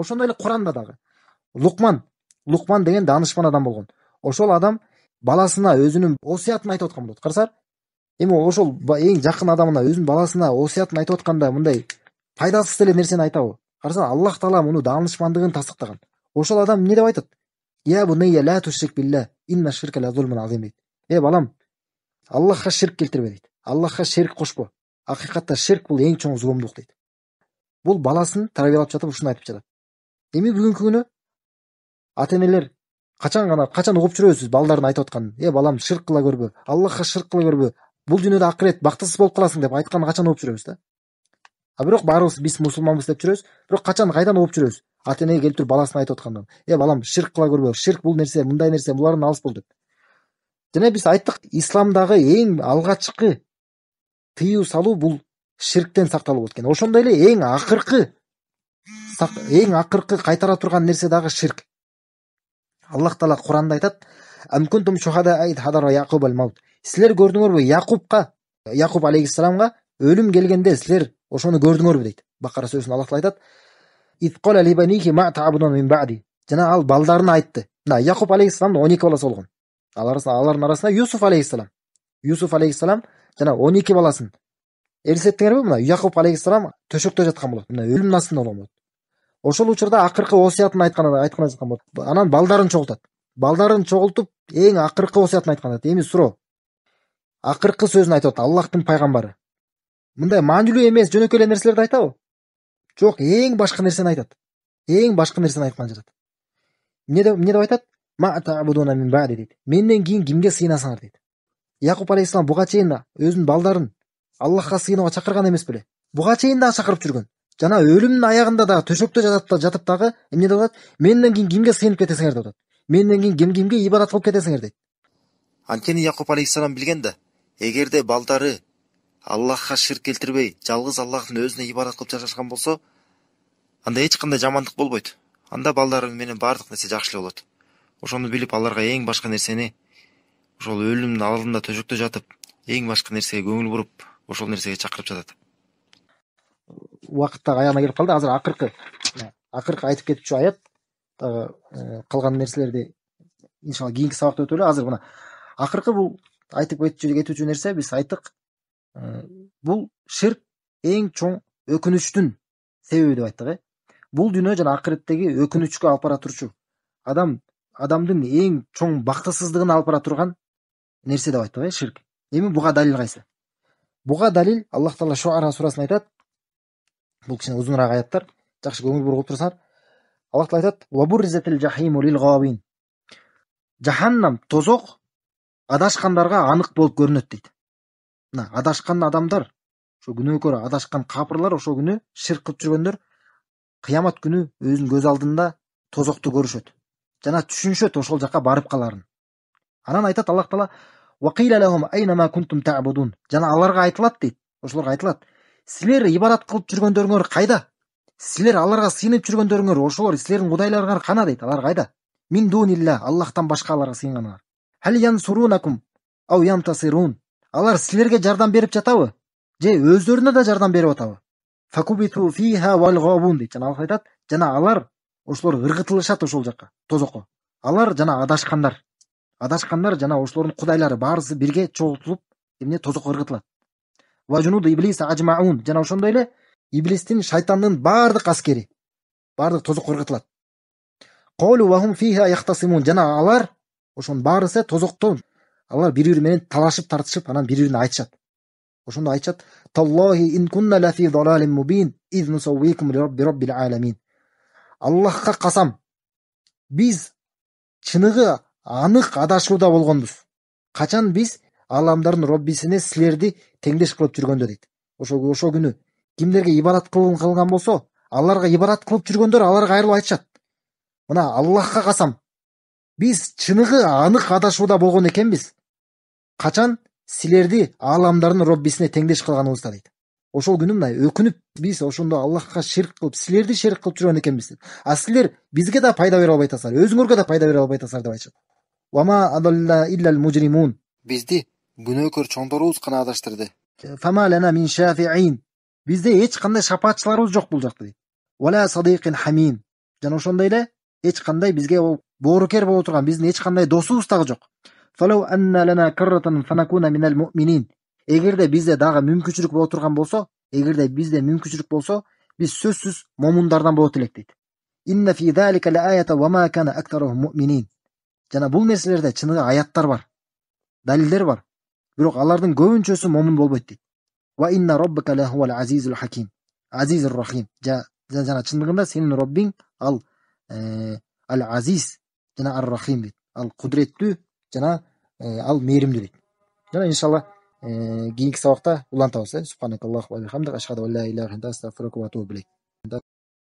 ошондой эле куранда дагы лукман лукман деген даанышман адам болгон ошол адам баласына өзүнүн осуятын айтып аткан болот карасаңар эми ошол эң жакын адамына өзүнүн баласына осуятын айтып атканда мындай пайдасыз эле нерсени айтабы карасаң аллах таала муну даанышмандыгын тастыктаган ошол адам эмне деп айтат я бунейя ла тушрик билля инна ширка ла э балам аллахка ширк келтирбе дейт аллахка ширк кошпо акыйкатта ширк бул эң чоң зулумдук дейт бул баласын тарбиялап жатып ушуну айтып жатат эми бүгүнкү күнү ата энелер качан гана качан угуп жүрөбүз балдардын айтып атканын э балам ширк кыла көрбө аллахка ширк кыла көрбө бул дүйнөдө акырет бактысыз болуп каласың деп айтканын качан угуп жүрөбүз да а бирок баарыбыз биз мусулманбыз деп жүрөбүз бирок качан кайдан угуп жүрөбүз ата энеге келип туруп баласына айтып атканын э балам ширк кыла көрбө ширк бул нерсе мындай нерсе булардан алыс бол деп жана биз айттык исламдагы эң алгачкы тыюу салуу бул ширктен сакталуу болот экен ошондой эле эң акыркы ең ақырқы қайтара тұрған нәрсе дағы ширк аллах тағала құранда айтады сіздер көрдіңдербі яқубқа яқуб алейхисаламға өлім келгенде сіздер ошоны көрдіңдербі дейді бақара сүресінде алла тағала айтады жаңа ал балдарына айтты мына яқуб алейхисаламның он екі баласы болған алардың арасында юсуф алейхисалам юсуф алейхисалам жаңа он екі баласын елестеттіңдер ме мына яқуб алейхисалам төсекте жатқан болады мына өлімнің астында болған болады ошол учурда акыркы осуятын айткан айткан болот анан балдарын чогултат балдарын чогултуп эң акыркы осуятын айткан айтканаат эми суроо акыркы сөзүн айтып атат аллахтын пайгамбары мындай маанилүү эмес жөнөкөй эле нерселерди айтабы жок эң башкы нерсени айтат эң башкы нерсени айтканы жатат эмне деп айтат дейт менден кийин кимге сыйынасыңар дейт якуб алейхисалам буга чейин өзүнүн балдарын аллахка сыйынууга чакырган эмес беле буга чейин дагы чакырып жүргөн жана өлүмдүн аягында дагы төшөктө жатат жатып дагы эмне деп атат менден кийин кимге сыйынып кетесиңер деп атат менден кийин ким кимге ибадат кылып кетесиңер дейт анткени якуп алейхисалам билген да эгерде балдары аллахка ширк келтирбей жалгыз аллахтын өзүнө ибадат кылып жашашкан болсо анда эч кандай жамандык болбойт анда балдары менен баардык нерсе жакшы эле болот ошону билип аларга эң башкы нерсени ошол өлүмдүн алдында төшөктө жатып эң башкы нерсеге көңүл буруп ошол нерсеге чакырып жатат уақытта аяғына келіп қалды қазір ақырқы ақырқы айтып жүр аят тағы қалған нәрселерде иншалла кейінгі сабақта өтеді қазір мына ақырқы бұл айтып кетуші нәрсе біз айттық бұл ширк ең чоң өкініштің себебі деп айттық э бұл дүние жана акыреттеги өкінішке алып бара турчу адам адамдың ең чоң бақытсыздығын алып бара тұрған нерсе деп айттык э ширк эми буга далил кайсы буга далил аллах таала шуара сурасында айтады бұл кішкене ұзынырақ аяттар жақсы көңіл бұрып оқып тұрсаңдар алла тағала айтады жаһаннам тозоқ адашқандарға анық болып көрінеді дейді мына адашқан адамдар ошо күнөөкөр адашқан қапырлар ошол күнү ширк кылып жүргөндөр қиямат күні өзүнүн көз алдында тозокту көрүшөт жана түшүнүшөт ошол жака барып каларын анан айтат аллах таала жана аларга айтылат дейт ошолорго айтылат силер ибадат кылып жүргөндөрүңөр кайда силер аларга сыйынып жүргөндөрүңөр ошолор силердин кудайларыңар кана дейт алар кайда мин дунилля аллахтан башка аларга сыйынганыңар хал янсурунакум ау ямтасирун алар силерге жардам берип жатабы же өздөрүнө да жардам берип атабы факубиту фиха дейт жана алла айтат жана алар ошолор ыргытылышат ошол жака тозокко алар жана адашкандар адашкандар жана ошолордун кудайлары баарысы бирге чогултулуп эмне тозокко ыргытылат иблис ажмаун жана ошондой эле иблистин шайтандын баардык аскери баардык тозокко ыргытылат фиха яхтасимун жана алар ошонун баарысы тозокто алар бири бири менен талашып тартышып анан бири бирине айтышат ошондо айтышат таллахи ин кунна лафи далалин мубин из нусавикум лирабби раббил аламин аллахка касам биз чыныгы анык адашууда болгонбуз качан биз ааламдардын роббисине силерди теңдеш кылып жүргөндө дейт ошо ошол күнү кимдерге ибадат кылган болсо аларга ибадат кылып жүргөндөр аларга кайрылып айтышат мына аллахка касам биз чыныгы анык адашууда болгон экенбиз качан силерди ааламдардын роббисине теңдеш кылганыбызда дейт ошол күнү мына өкүнүп биз ошондо аллахка ширк кылып силерди шерик кылып жүргөн экенбиз а силер бизге даг пайда бере албай атасыңар өзүңөргө да пайда бере албай атасыңар деп айтыши Günökör çoňdorubuz kanaatlaşdyrdy. Fama lana min şafi'in. Bizde hiç kanday şapaatçylarybыз jok boljakdy diýip. Wala sadiqin hamin. Jana oşonda ele hiç kanday bizge boruker bolup oturgan hiç kanday dostubuz tagy jok. Falau anna lana karratan fanakuna minel mu'minin. de bizde daga mümkinçilik bolup bolsa, eğer de bizde mümkinçilik bolsa, biz sözsüz momundardan bolup dilek diýdi. Inne fi zalika laayata ve ma kana aktharuhum mu'minin. Jana bu nerselerde çynygy ayattlar var. Daliller var. бирок алардын көбүнчөсү момун болбойт дейт ва инна роббака лахуал азизул хаким азизур рахим жана чындыгында сенин роббиң ал ал азиз жана ар рахим дейт ал кудуреттүү жана ал мээримдүү дейт жана иншалла кийинки сабакта улантабыз э субханаkallohu ва bihamdik ашхаду ан ла ilaha илля anta astag'firuka va atubu ilayk